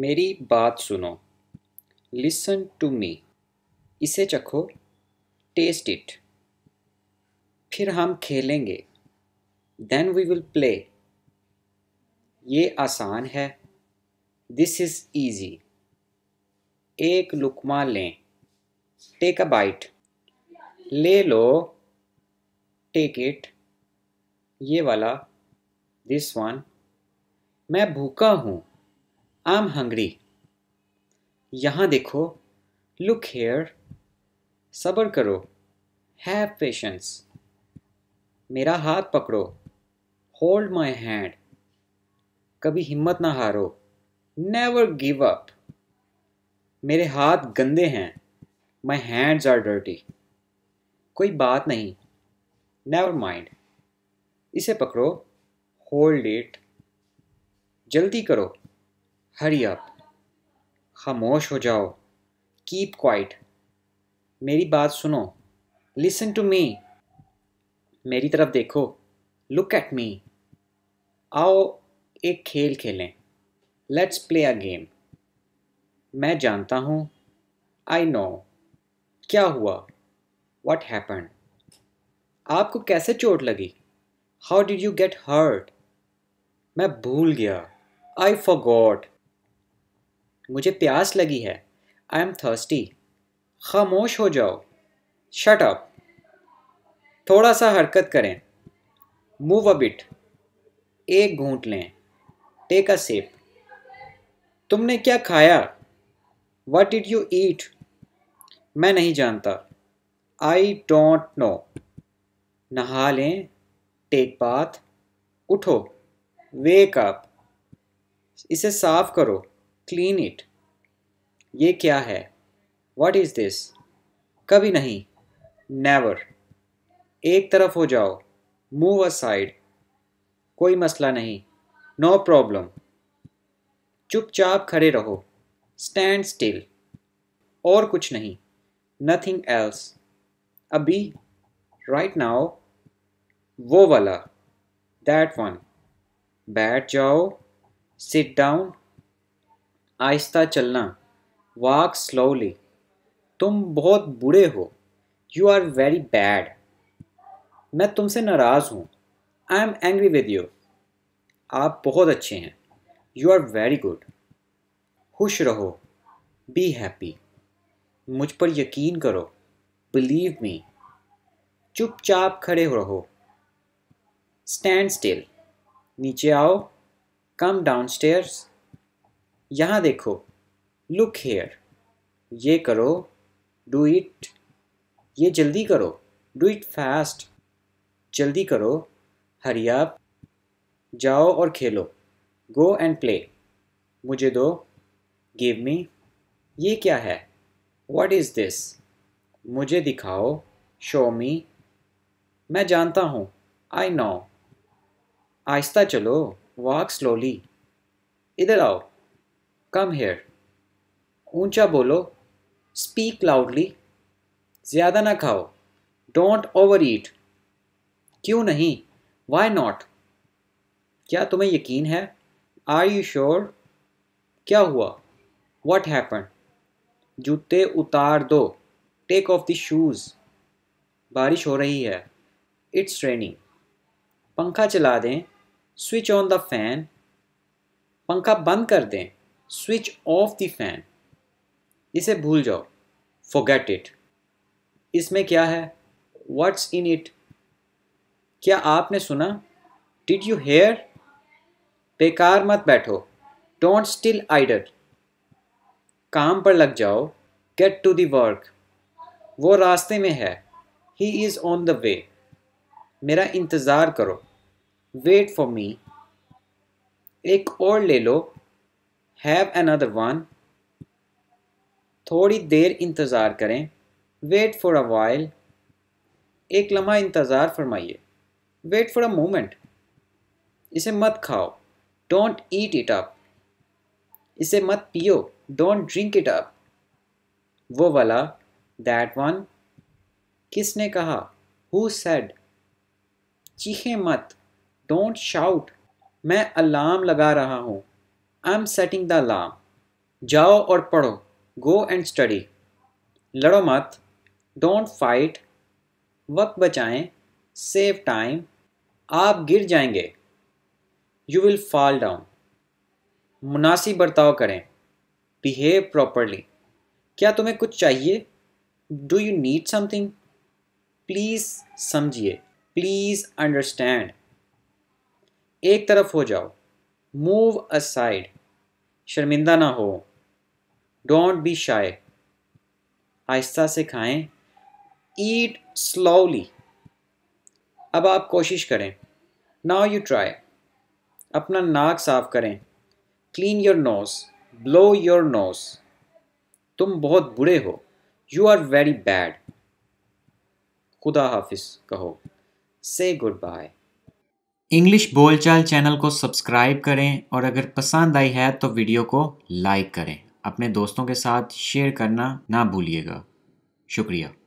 मेरी बात सुनो लिसन टू मी इसे चखो टेस्ट इट फिर हम खेलेंगे देन वी विल प्ले ये आसान है दिस इज़ ईजी एक लुकमा लें टेक अ बाइट ले लो टेक इट ये वाला दिस वन मैं भूखा हूँ आई एम हंग्री यहाँ देखो लुक हेयर सब्र करो हैव पेशेंस मेरा हाथ पकड़ो होल्ड माई हैंड कभी हिम्मत ना हारो नेवर गिव अप मेरे हाथ गंदे हैं माई हैंड्स आर डर्टी कोई बात नहीं नेवर माइंड इसे पकड़ो होल्ड इट जल्दी करो हरी अप खामोश हो जाओ कीप क्वाइट मेरी बात सुनो लिसन टू मी मेरी तरफ देखो लुक एट मी आओ एक खेल खेलें लेट्स प्ले अ गेम मैं जानता हूँ आई नो क्या हुआ वट हैपन आपको कैसे चोट लगी how did you get hurt मैं भूल गया आई फॉर गॉड मुझे प्यास लगी है आई एम थर्स्टी खामोश हो जाओ शट अप थोड़ा सा हरकत करें मूव अ बिट एक घूंट लें टेक अ सेप तुमने क्या खाया वट डिड यू ईट मैं नहीं जानता आई डोंट नो नहा लें टेक बाथ उठो वेक अप इसे साफ करो क्लीन इट ये क्या है वट इज़ दिस कभी नहीं नेवर एक तरफ हो जाओ मूव अ साइड कोई मसला नहीं नो प्रॉब्लम चुपचाप खड़े रहो स्टैंड स्टिल और कुछ नहीं नथिंग एल्स अभी राइट नाउ वो वाला दैट वन बैठ जाओ सिट डाउन आहिस्ता चलना वॉक स्लोली तुम बहुत बुरे हो यू आर वेरी बैड मैं तुमसे नाराज़ हूँ I am angry with you आप बहुत अच्छे हैं यू आर वेरी गुड खुश रहो बी हैप्पी मुझ पर यकीन करो बिलीव मी चुपचाप खड़े हो रहो स्टैंड स्टिल नीचे आओ कम डाउन स्टेयर्स यहाँ देखो लुक हेयर ये करो डू इट ये जल्दी करो डू इट फास्ट जल्दी करो हरियाप जाओ और खेलो गो एंड प्ले मुझे दो गिव मी ये क्या है वट इज़ दिस मुझे दिखाओ शो मी मैं जानता हूँ आई नो आहिस्ता चलो वॉक स्लोली इधर आओ कम हेयर ऊंचा बोलो स्पीक लाउडली ज़्यादा ना खाओ डोंट ओवर ईट क्यों नहीं वाई नॉट क्या तुम्हें यकीन है आर यू श्योर क्या हुआ वट हैपन जूते उतार दो टेक ऑफ द शूज़ बारिश हो रही है इट्स रेनिंग पंखा चला दें स्विच ऑन द फैन पंखा बंद कर दें स्विच ऑफ द फैन इसे भूल जाओ फॉरगेट इट इसमें क्या है व्हाट्स इन इट क्या आपने सुना डिड यू हेयर बेकार मत बैठो डोंट स्टिल आइडल काम पर लग जाओ गेट टू दी वर्क वो रास्ते में है he is on the way मेरा इंतज़ार करो वेट फॉर मी एक और ले लो हैव अनदर वन थोड़ी देर इंतज़ार करें वेट फॉर अ वाइल एक लम्हा इंतज़ार फरमाइए वेट फॉर अ मोमेंट इसे मत खाओ डोंट ईट इट अप इसे मत पियो डोंट ड्रिंक इट अप वो वाला दैट वन किसने कहा हु सेड चीखे मत डोंट शाउट मैं अलार्म लगा रहा हूँ I am setting the alarm जाओ और पढ़ो गो एंड स्टडी लड़ो मत डोंट फाइट वक्त बचाएं सेव टाइम आप गिर जाएंगे यू विल फॉल डाउन मुनासिब बर्ताव करें बिहेव प्रॉपरली क्या तुम्हें कुछ चाहिए do you need something please समझिए प्लीज़ अंडरस्टैंड एक तरफ हो जाओ मूव असाइड शर्मिंदा ना हो डोंट बी शाय आहिस्ता से खाएं ईट स्लोली अब आप कोशिश करें नाउ यू ट्राई अपना नाक साफ करें clean your nose blow your nose तुम बहुत बुरे हो यू आर वेरी बैड खुदा हाफिज कहो से गुड बाय इंग्लिश बोलचाल चैनल को सब्सक्राइब करें और अगर पसंद आई है तो वीडियो को लाइक करें अपने दोस्तों के साथ शेयर करना ना भूलिएगा शुक्रिया